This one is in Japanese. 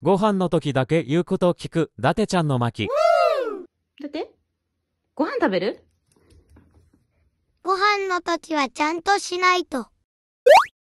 ご飯の時だけ言うこと聞く、伊達ちゃんの巻。だってご飯食べるご飯の時はちゃんとしないと。